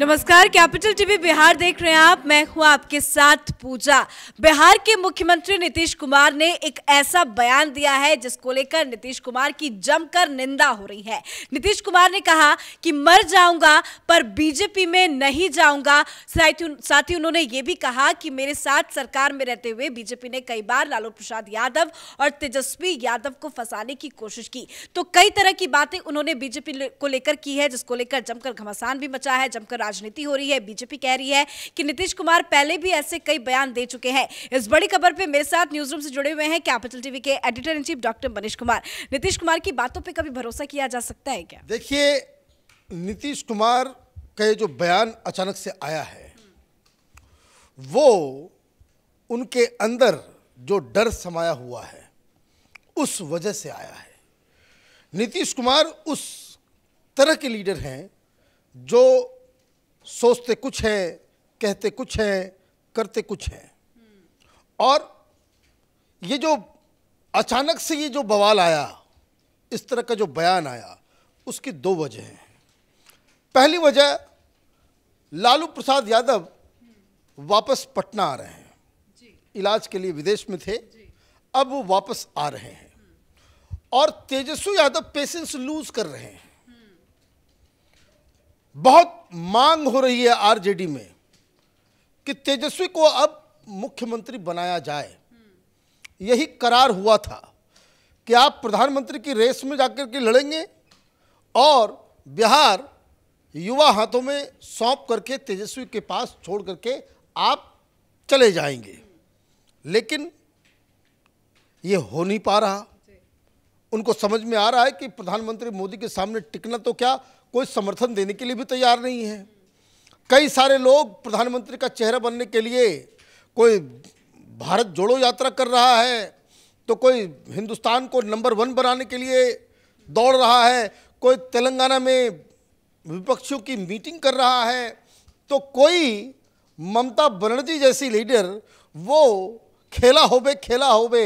नमस्कार capital TV Bihar देख रहे हैं आप मैं हूं आपके साथ पूजा बिहार के मुख्यमंत्री नीतीश कुमार ने एक ऐसा बयान दिया है जिसको लेकर नीतीश कुमार की जमकर निंदा हो रही है नीतीश कुमार ने कहा कि मर जाऊंगा पर बीजेपी में नहीं जाऊंगा साथ ही उन्होंने ये भी कहा कि मेरे साथ सरकार में रहते हुए बीजेपी ने कई बार लालू प्रसाद यादव और तेजस्वी यादव को फंसाने की कोशिश की तो कई तरह की बातें उन्होंने बीजेपी को लेकर की है जिसको लेकर जमकर घमासान भी मचा है जमकर राजनीति हो रही है बीजेपी कह रही है कि नीतीश कुमार पहले भी ऐसे कई बयान दे चुके हैं इस बड़ी खबर पे मेरे साथ न्यूज रूम से जुड़े हुए हैं कैपिटल टीवी के editor in chief doctor Manish Kumar Nitish Kumar की बातों पर कभी भरोसा किया जा सकता है क्या देखिए नीतीश कुमार का जो बयान अचानक से आया है वो उनके अंदर जो डर समाया हुआ है उस वजह से आया है नीतीश कुमार उस तरह के लीडर हैं जो सोचते कुछ हैं कहते कुछ हैं करते कुछ हैं और ये जो अचानक से ये जो बवाल आया इस तरह का जो बयान आया उसकी दो वजह हैं पहली वजह लालू प्रसाद यादव वापस पटना आ रहे हैं इलाज के लिए विदेश में थे अब वो वापस आ रहे हैं और तेजस्वी यादव पेशेंस लूज कर रहे हैं बहुत मांग हो रही है आरजेडी में कि तेजस्वी को अब मुख्यमंत्री बनाया जाए यही करार हुआ था कि आप प्रधानमंत्री की रेस में जाकर के लड़ेंगे और बिहार युवा हाथों में सौंप करके तेजस्वी के पास छोड़ करके आप चले जाएंगे लेकिन ये हो नहीं पा रहा उनको समझ में आ रहा है कि प्रधानमंत्री मोदी के सामने टिकना तो क्या कोई समर्थन देने के लिए भी तैयार नहीं है कई सारे लोग प्रधानमंत्री का चेहरा बनने के लिए कोई भारत जोड़ो यात्रा कर रहा है तो कोई हिंदुस्तान को नंबर वन बनाने के लिए दौड़ रहा है कोई तेलंगाना में विपक्षियों की मीटिंग कर रहा है तो कोई ममता बनर्जी जैसी लीडर वो खेला होबे खेला होबे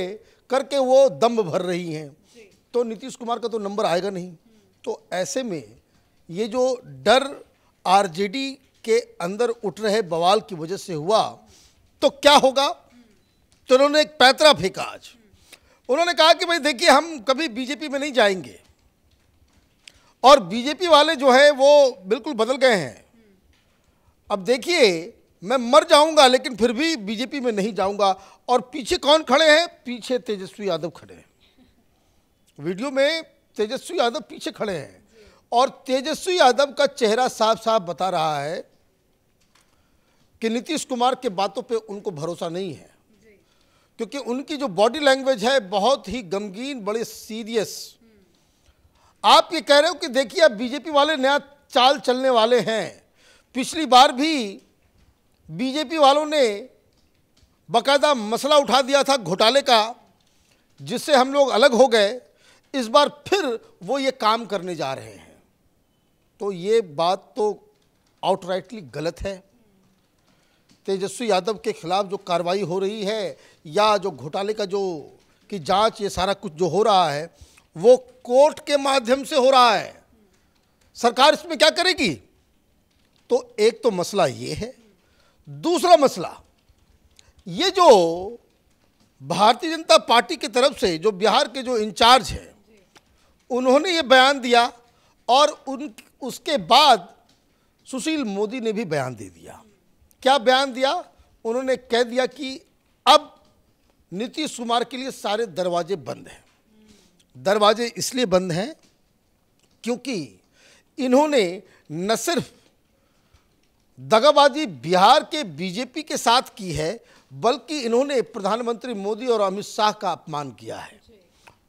करके वो दम भर रही हैं तो नीतीश कुमार का तो नंबर आएगा नहीं तो ऐसे में ये जो डर आरजेडी के अंदर उठ रहे बवाल की वजह से हुआ तो क्या होगा तो उन्होंने एक पैतरा फेंका आज उन्होंने कहा कि भाई देखिए हम कभी बीजेपी में नहीं जाएंगे और बीजेपी वाले जो है वो बिल्कुल बदल गए हैं अब देखिए मैं मर जाऊंगा लेकिन फिर भी बीजेपी में नहीं जाऊंगा और पीछे कौन खड़े हैं पीछे तेजस्वी यादव खड़े हैं वीडियो में तेजस्वी यादव पीछे खड़े हैं और तेजस्वी यादव का चेहरा साफ साफ बता रहा है कि नीतीश कुमार के बातों पे उनको भरोसा नहीं है क्योंकि उनकी जो बॉडी लैंग्वेज है बहुत ही गमगीन बड़े सीरियस आप ये कह रहे हो कि देखिए अब बीजेपी वाले नया चाल चलने वाले हैं पिछली बार भी बीजेपी वालों ने बकायदा मसला उठा दिया था घोटाले का जिससे हम लोग अलग हो गए इस बार फिर वो ये काम करने जा रहे हैं तो ये बात तो आउटराइटली गलत है तेजस्वी यादव के खिलाफ जो कार्रवाई हो रही है या जो घोटाले का जो की जांच ये सारा कुछ जो हो रहा है वो कोर्ट के माध्यम से हो रहा है सरकार इसमें क्या करेगी तो एक तो मसला ये है दूसरा मसला ये जो भारतीय जनता पार्टी की तरफ से जो बिहार के जो इंचार्ज हैं उन्होंने ये बयान दिया और उन उसके बाद सुशील मोदी ने भी बयान दे दिया क्या बयान दिया उन्होंने कह दिया कि अब नीतीश कुमार के लिए सारे दरवाजे बंद हैं दरवाजे इसलिए बंद हैं क्योंकि इन्होंने न सिर्फ दगाबाजी बिहार के बीजेपी के साथ की है बल्कि इन्होंने प्रधानमंत्री मोदी और अमित शाह का अपमान किया है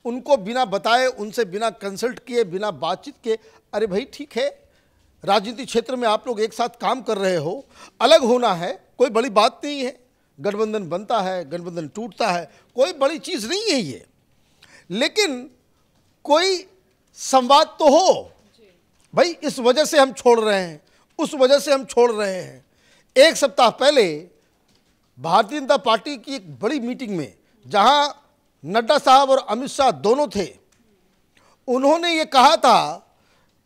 उनको बिना बताए उनसे बिना कंसल्ट किए बिना बातचीत किए अरे भाई ठीक है राजनीति क्षेत्र में आप लोग एक साथ काम कर रहे हो अलग होना है कोई बड़ी बात नहीं है गठबंधन बनता है गठबंधन टूटता है कोई बड़ी चीज़ नहीं है ये लेकिन कोई संवाद तो हो भाई इस वजह से हम छोड़ रहे हैं उस वजह से हम छोड़ रहे हैं एक सप्ताह पहले भारतीय जनता पार्टी की एक बड़ी मीटिंग में जहां नड्डा साहब और अमित शाह दोनों थे उन्होंने ये कहा था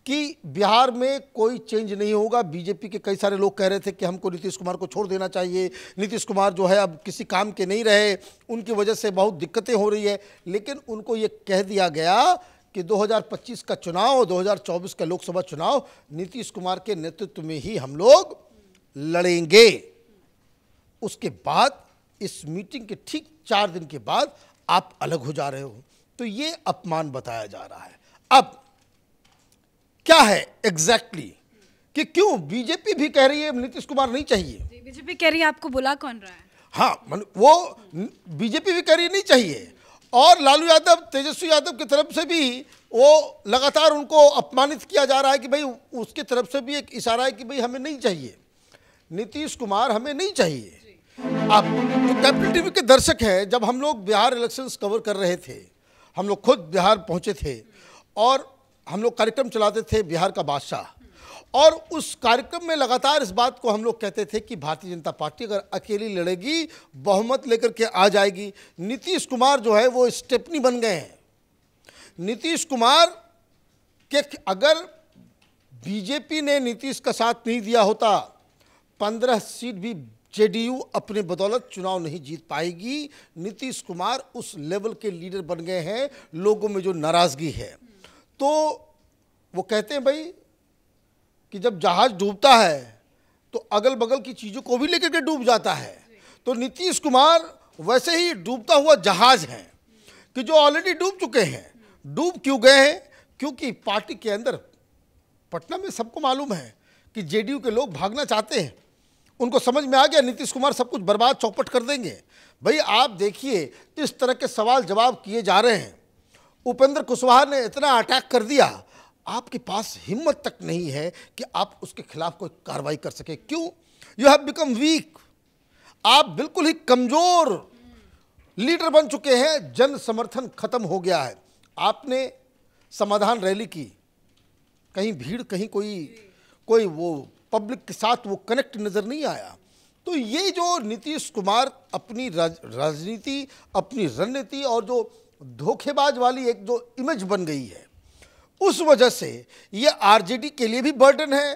कि बिहार में कोई चेंज नहीं होगा बीजेपी के कई सारे लोग कह रहे थे कि हमको नीतीश कुमार को छोड़ देना चाहिए नीतीश कुमार जो है अब किसी काम के नहीं रहे उनकी वजह से बहुत दिक्कतें हो रही है लेकिन उनको ये कह दिया गया कि 2025 का चुनाव 2024 का लोकसभा चुनाव नीतीश कुमार के नेतृत्व में ही हम लोग लड़ेंगे उसके बाद इस मीटिंग के ठीक चार दिन के बाद आप अलग हो जा रहे हो तो ये अपमान बताया जा रहा है अब क्या है एग्जैक्टली exactly? कि क्यों बीजेपी भी कह रही है नीतीश कुमार नहीं चाहिए बीजेपी कह रही है आपको बुला कौन रहा है हाँ मतलब वो बीजेपी भी कह रही नहीं चाहिए और लालू यादव तेजस्वी यादव की तरफ से भी वो लगातार उनको अपमानित किया जा रहा है कि भाई उसकी तरफ से भी एक इशारा है कि भाई हमें नहीं चाहिए नीतीश कुमार हमें नहीं चाहिए आप तो कैपिटल टीवी के दर्शक हैं जब हम लोग बिहार इलेक्शंस कवर कर रहे थे हम लोग खुद बिहार पहुंचे थे और हम लोग कार्यक्रम चलाते थे बिहार का बादशाह और उस कार्यक्रम में लगातार इस बात को हम लोग कहते थे कि भारतीय जनता पार्टी अगर अकेली लड़ेगी बहुमत लेकर के आ जाएगी नीतीश कुमार जो है वो स्टेपनी बन गए हैं नीतीश कुमार के अगर बीजेपी ने नीतीश का साथ नहीं दिया होता पंद्रह सीट भी जेडीयू अपने बदौलत चुनाव नहीं जीत पाएगी नीतीश कुमार उस लेवल के लीडर बन गए हैं लोगों में जो नाराज़गी है तो वो कहते हैं भाई कि जब जहाज डूबता है तो अगल बगल की चीज़ों को भी लेकर के डूब जाता है तो नीतीश कुमार वैसे ही डूबता हुआ जहाज है कि जो ऑलरेडी डूब चुके हैं डूब क्यों गए हैं क्योंकि पार्टी के अंदर पटना में सबको मालूम है कि जेडीयू के लोग भागना चाहते हैं उनको समझ में आ गया नीतीश कुमार सब कुछ बर्बाद चौपट कर देंगे भाई आप देखिए इस तरह के सवाल जवाब किए जा रहे हैं उपेंद्र कुशवाहा ने इतना अटैक कर दिया आपके पास हिम्मत तक नहीं है कि आप उसके खिलाफ कोई कार्रवाई कर सके क्यों यू हैव बिकम वीक आप बिल्कुल ही कमजोर लीडर बन चुके हैं जन समर्थन खत्म हो गया है आपने समाधान रैली की कहीं भीड़ कहीं कोई कोई वो पब्लिक के साथ वो कनेक्ट नज़र नहीं आया तो ये जो नीतीश कुमार अपनी राज, राजनीति अपनी रणनीति और जो धोखेबाज वाली एक जो इमेज बन गई है उस वजह से ये आरजेडी के लिए भी बर्डन है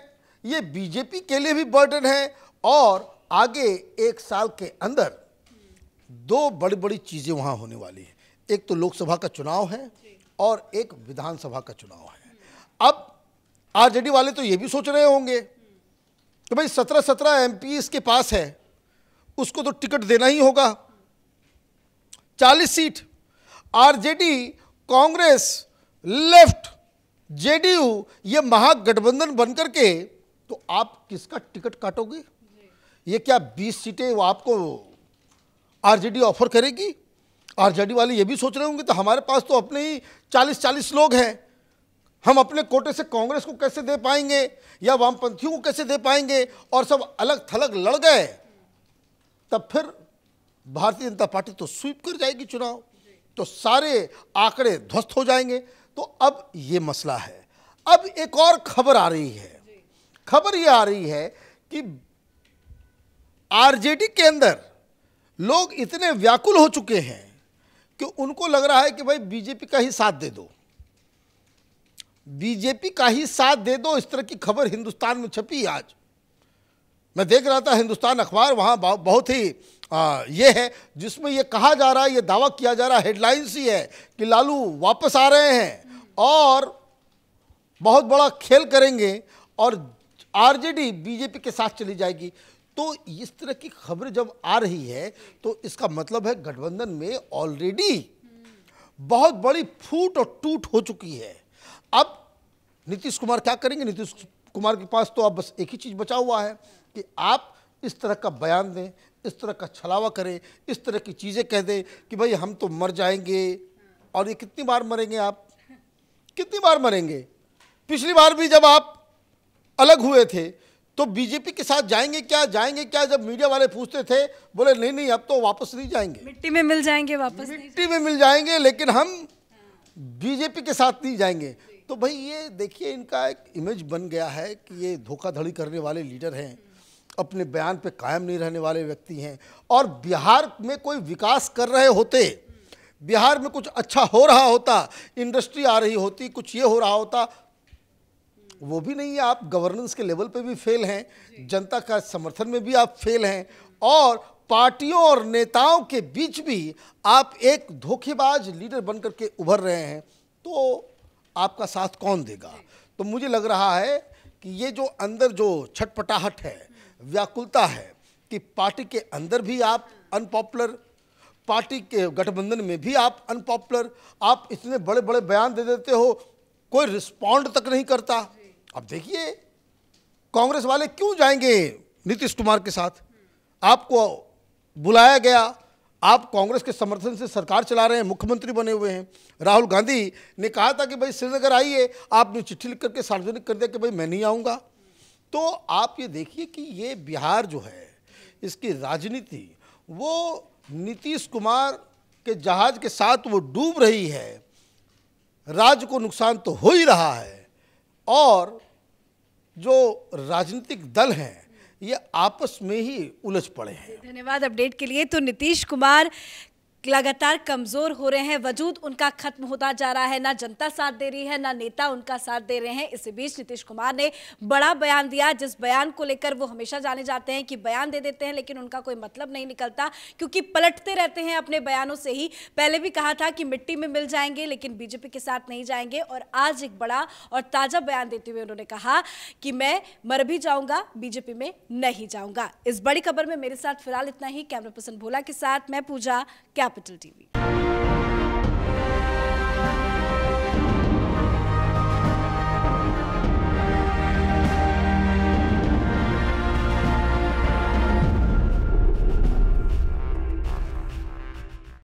ये बीजेपी के लिए भी बर्डन है और आगे एक साल के अंदर दो बड़ी बड़ी चीज़ें वहाँ होने वाली हैं एक तो लोकसभा का चुनाव है और एक विधानसभा का चुनाव है अब आरजेडी वाले तो ये भी सोच रहे होंगे तो भाई सत्रह सत्रह एम के पास है उसको तो टिकट देना ही होगा चालीस seat RJD Congress left JDU ये महागठबंधन बनकर के तो आप किसका टिकट काटोगे ये क्या 20 सीटें वो आपको आरजेडी ऑफर करेगी आरजेडी वाले ये भी सोच रहे होंगे तो हमारे पास तो अपने ही 40 40 लोग हैं हम अपने कोटे से कांग्रेस को कैसे दे पाएंगे या वामपंथियों को कैसे दे पाएंगे और सब अलग थलग लड़ गए तब फिर भारतीय जनता पार्टी तो स्वीप कर जाएगी चुनाव तो सारे आंकड़े ध्वस्त हो जाएंगे तो अब ये मसला है अब एक और खबर आ रही है खबर ये आ रही है कि आरजेडी के अंदर लोग इतने व्याकुल हो चुके हैं कि उनको लग रहा है कि भाई बीजेपी का ही साथ दे दो बीजेपी का ही साथ दे दो इस तरह की खबर हिंदुस्तान में छपी आज मैं देख रहा था हिंदुस्तान अखबार वहाँ बहुत ही आ, ये है जिसमें ये कहा जा रहा है ये दावा किया जा रहा है हेडलाइंस ही है कि लालू वापस आ रहे हैं और बहुत बड़ा खेल करेंगे और आरजेडी बीजेपी के साथ चली जाएगी तो इस तरह की खबर जब आ रही है तो इसका मतलब है गठबंधन में ऑलरेडी बहुत बड़ी फूट और टूट हो चुकी है अब नीतीश कुमार क्या करेंगे नीतीश कुमार के पास तो अब बस एक ही चीज़ बचा हुआ है कि आप इस तरह का बयान दें इस तरह का छलावा करें इस तरह की चीज़ें कह दें कि भाई हम तो मर जाएंगे और ये कितनी बार मरेंगे आप कितनी बार मरेंगे पिछली बार भी जब आप अलग हुए थे तो बीजेपी के साथ जाएंगे क्या जाएंगे क्या जब मीडिया वाले पूछते थे बोले नहीं नहीं अब तो वापस नहीं जाएंगे मिट्टी में मिल जाएंगे वापस मिट्टी में मिल जाएंगे लेकिन हम बीजेपी के साथ नहीं जाएंगे तो भाई ये देखिए इनका एक इमेज बन गया है कि ये धोखाधड़ी करने वाले लीडर हैं अपने बयान पे कायम नहीं रहने वाले व्यक्ति हैं और बिहार में कोई विकास कर रहे होते बिहार में कुछ अच्छा हो रहा होता इंडस्ट्री आ रही होती कुछ ये हो रहा होता वो भी नहीं है आप गवर्नेंस के लेवल पे भी फेल हैं जनता का समर्थन में भी आप फेल हैं और पार्टियों और नेताओं के बीच भी आप एक धोखेबाज लीडर बनकर के उभर रहे हैं तो आपका साथ कौन देगा तो मुझे लग रहा है कि ये जो अंदर जो छटपटाहट है व्याकुलता है कि पार्टी के अंदर भी आप अनपॉपुलर पार्टी के गठबंधन में भी आप अनपॉपुलर आप इतने बड़े बड़े बयान दे देते हो कोई रिस्पॉन्ड तक नहीं करता अब देखिए कांग्रेस वाले क्यों जाएंगे नीतीश कुमार के साथ आपको बुलाया गया आप कांग्रेस के समर्थन से सरकार चला रहे हैं मुख्यमंत्री बने हुए हैं राहुल गांधी ने कहा था कि भाई श्रीनगर आइए आपने चिट्ठी लिख करके सार्वजनिक कर दिया कि भाई मैं नहीं आऊँगा तो आप ये देखिए कि ये बिहार जो है इसकी राजनीति वो नीतीश कुमार के जहाज के साथ वो डूब रही है राज्य को नुकसान तो हो ही रहा है और जो राजनीतिक दल हैं ये आपस में ही उलझ पड़े हैं धन्यवाद अपडेट के लिए तो नीतीश कुमार लगातार कमजोर हो रहे हैं वजूद उनका खत्म होता जा रहा है ना जनता साथ दे रही है ना नेता उनका साथ दे रहे हैं इसी बीच नीतीश कुमार ने बड़ा बयान दिया जिस बयान को लेकर वो हमेशा जाने जाते हैं कि बयान दे देते हैं लेकिन उनका कोई मतलब नहीं निकलता क्योंकि पलटते रहते हैं अपने बयानों से ही पहले भी कहा था कि मिट्टी में मिल जाएंगे लेकिन बीजेपी के साथ नहीं जाएंगे और आज एक बड़ा और ताज़ा बयान देते हुए उन्होंने कहा कि मैं मर भी जाऊंगा बीजेपी में नहीं जाऊंगा इस बड़ी खबर में मेरे साथ फिलहाल इतना ही कैमरा पर्सन भोला के साथ मैं पूजा क्या Capital TV.